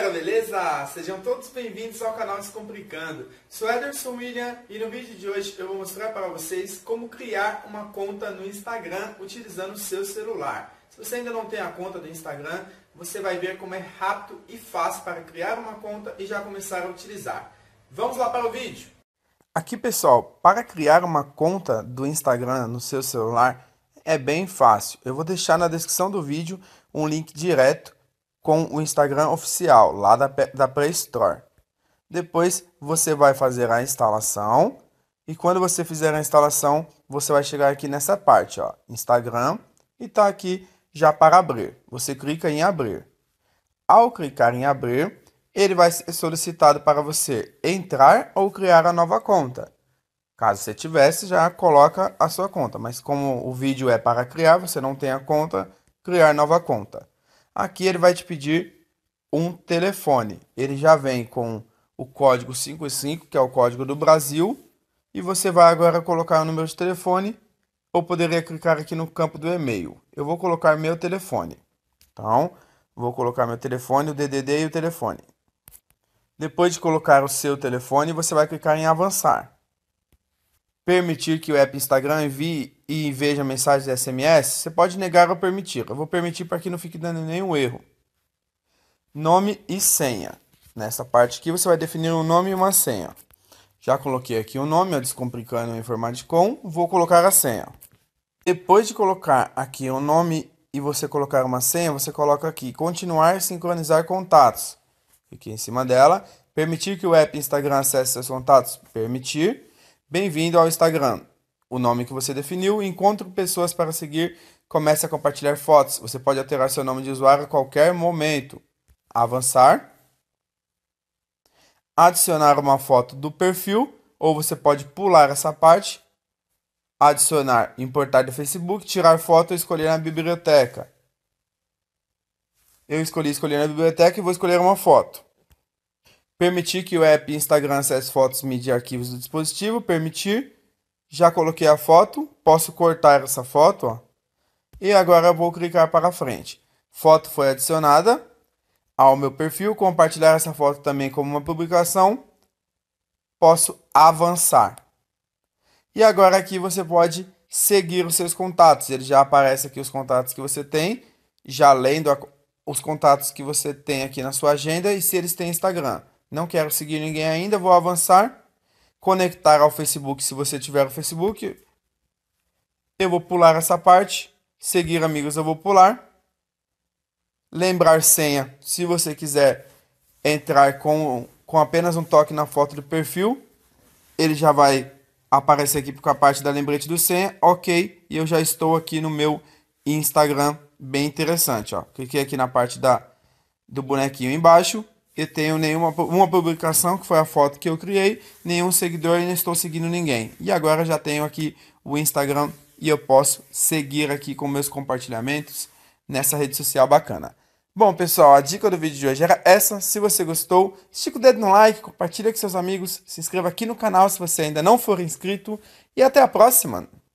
galera, beleza? Sejam todos bem-vindos ao canal Descomplicando. Sou Ederson William e no vídeo de hoje eu vou mostrar para vocês como criar uma conta no Instagram utilizando o seu celular. Se você ainda não tem a conta do Instagram, você vai ver como é rápido e fácil para criar uma conta e já começar a utilizar. Vamos lá para o vídeo! Aqui pessoal, para criar uma conta do Instagram no seu celular é bem fácil. Eu vou deixar na descrição do vídeo um link direto com o Instagram oficial lá da, da Play Store. Depois você vai fazer a instalação e quando você fizer a instalação, você vai chegar aqui nessa parte, ó, Instagram, e tá aqui já para abrir. Você clica em abrir. Ao clicar em abrir, ele vai ser solicitado para você entrar ou criar a nova conta. Caso você tivesse, já coloca a sua conta, mas como o vídeo é para criar, você não tem a conta, criar nova conta. Aqui ele vai te pedir um telefone. Ele já vem com o código 55, que é o código do Brasil, e você vai agora colocar o número de telefone ou poderia clicar aqui no campo do e-mail. Eu vou colocar meu telefone. Então, vou colocar meu telefone, o DDD e o telefone. Depois de colocar o seu telefone, você vai clicar em avançar permitir que o app Instagram envie e veja mensagens SMS, você pode negar ou permitir. Eu vou permitir para que não fique dando nenhum erro. Nome e senha. Nessa parte aqui você vai definir um nome e uma senha. Já coloquei aqui o nome, descomplicando em formato de com, vou colocar a senha. Depois de colocar aqui o um nome e você colocar uma senha, você coloca aqui continuar e sincronizar contatos. Fique em cima dela. Permitir que o app Instagram acesse seus contatos? Permitir. Bem-vindo ao Instagram, o nome que você definiu, encontro pessoas para seguir, comece a compartilhar fotos. Você pode alterar seu nome de usuário a qualquer momento. Avançar. Adicionar uma foto do perfil, ou você pode pular essa parte. Adicionar, importar do Facebook, tirar foto ou escolher na biblioteca. Eu escolhi escolher na biblioteca e vou escolher uma foto. Permitir que o app Instagram acesse fotos, mídia e arquivos do dispositivo. Permitir. Já coloquei a foto. Posso cortar essa foto. Ó. E agora vou clicar para frente. Foto foi adicionada ao meu perfil. Compartilhar essa foto também como uma publicação. Posso avançar. E agora aqui você pode seguir os seus contatos. Ele já aparece aqui os contatos que você tem. Já lendo a, os contatos que você tem aqui na sua agenda e se eles têm Instagram. Não quero seguir ninguém ainda, vou avançar. Conectar ao Facebook se você tiver o Facebook. Eu vou pular essa parte. Seguir amigos, eu vou pular. Lembrar senha, se você quiser entrar com, com apenas um toque na foto do perfil, ele já vai aparecer aqui com a parte da lembrete do senha. Ok, e eu já estou aqui no meu Instagram, bem interessante. Ó. Cliquei aqui na parte da, do bonequinho embaixo eu tenho nenhuma uma publicação que foi a foto que eu criei, nenhum seguidor e não estou seguindo ninguém. E agora já tenho aqui o Instagram e eu posso seguir aqui com meus compartilhamentos nessa rede social bacana. Bom, pessoal, a dica do vídeo de hoje era essa. Se você gostou, estica o dedo no like, compartilha com seus amigos, se inscreva aqui no canal se você ainda não for inscrito e até a próxima.